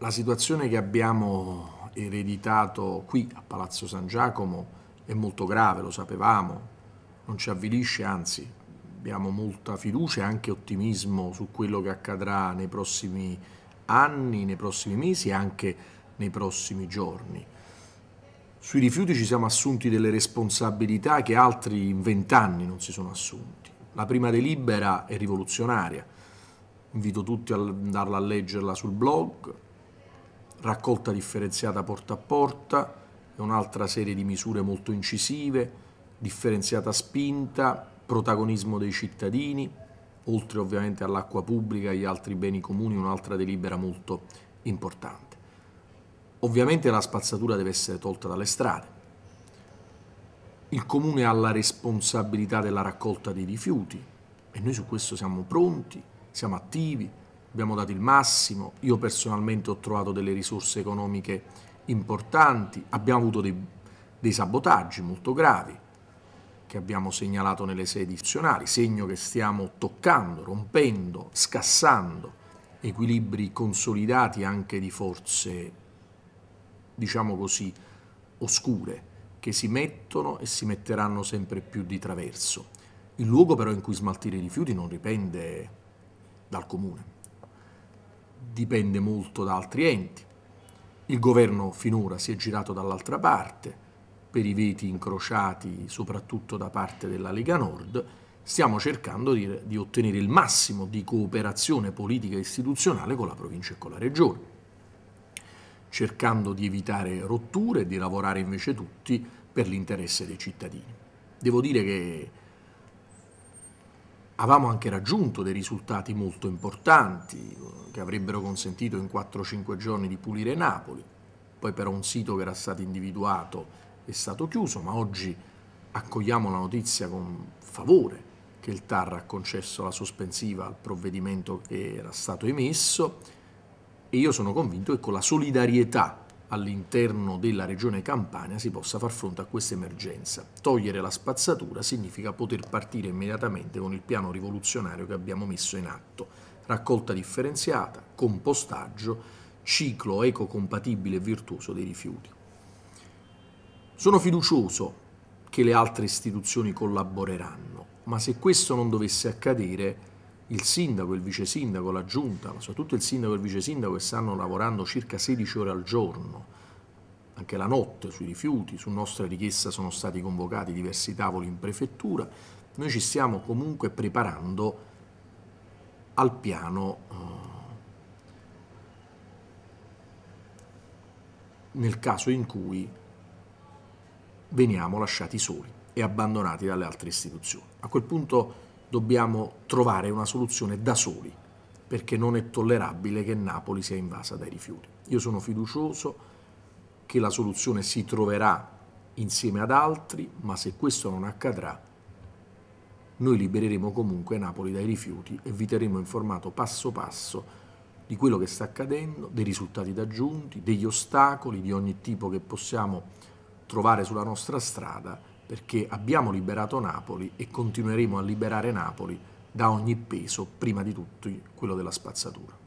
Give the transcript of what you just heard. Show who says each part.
Speaker 1: La situazione che abbiamo ereditato qui a Palazzo San Giacomo è molto grave, lo sapevamo, non ci avvilisce, anzi abbiamo molta fiducia e anche ottimismo su quello che accadrà nei prossimi anni, nei prossimi mesi e anche nei prossimi giorni. Sui rifiuti ci siamo assunti delle responsabilità che altri in vent'anni non si sono assunti. La prima delibera è rivoluzionaria, invito tutti ad andarla a leggerla sul blog, raccolta differenziata porta a porta, è un'altra serie di misure molto incisive, differenziata spinta, protagonismo dei cittadini, oltre ovviamente all'acqua pubblica e agli altri beni comuni, un'altra delibera molto importante. Ovviamente la spazzatura deve essere tolta dalle strade. Il comune ha la responsabilità della raccolta dei rifiuti e noi su questo siamo pronti, siamo attivi, abbiamo dato il massimo, io personalmente ho trovato delle risorse economiche importanti, abbiamo avuto dei, dei sabotaggi molto gravi che abbiamo segnalato nelle sedi istituzionali, segno che stiamo toccando, rompendo, scassando equilibri consolidati anche di forze, diciamo così, oscure, che si mettono e si metteranno sempre più di traverso. Il luogo però in cui smaltire i rifiuti non dipende dal comune dipende molto da altri enti. Il governo finora si è girato dall'altra parte, per i veti incrociati soprattutto da parte della Lega Nord, stiamo cercando di, di ottenere il massimo di cooperazione politica e istituzionale con la provincia e con la regione cercando di evitare rotture e di lavorare invece tutti per l'interesse dei cittadini. Devo dire che avevamo anche raggiunto dei risultati molto importanti eh, che avrebbero consentito in 4-5 giorni di pulire Napoli. Poi però un sito che era stato individuato è stato chiuso, ma oggi accogliamo la notizia con favore che il TAR ha concesso la sospensiva al provvedimento che era stato emesso e io sono convinto che con la solidarietà all'interno della regione Campania si possa far fronte a questa emergenza. Togliere la spazzatura significa poter partire immediatamente con il piano rivoluzionario che abbiamo messo in atto, raccolta differenziata, compostaggio, ciclo ecocompatibile e virtuoso dei rifiuti. Sono fiducioso che le altre istituzioni collaboreranno, ma se questo non dovesse accadere, il sindaco, il vice sindaco, la giunta, ma soprattutto il sindaco e il vice sindaco che stanno lavorando circa 16 ore al giorno, anche la notte sui rifiuti, su nostra richiesta sono stati convocati diversi tavoli in prefettura, noi ci stiamo comunque preparando al piano eh, nel caso in cui veniamo lasciati soli e abbandonati dalle altre istituzioni. A quel punto dobbiamo trovare una soluzione da soli, perché non è tollerabile che Napoli sia invasa dai rifiuti. Io sono fiducioso che la soluzione si troverà insieme ad altri, ma se questo non accadrà, noi libereremo comunque Napoli dai rifiuti e vi terremo informato passo passo di quello che sta accadendo, dei risultati raggiunti, degli ostacoli di ogni tipo che possiamo trovare sulla nostra strada perché abbiamo liberato Napoli e continueremo a liberare Napoli da ogni peso, prima di tutto quello della spazzatura.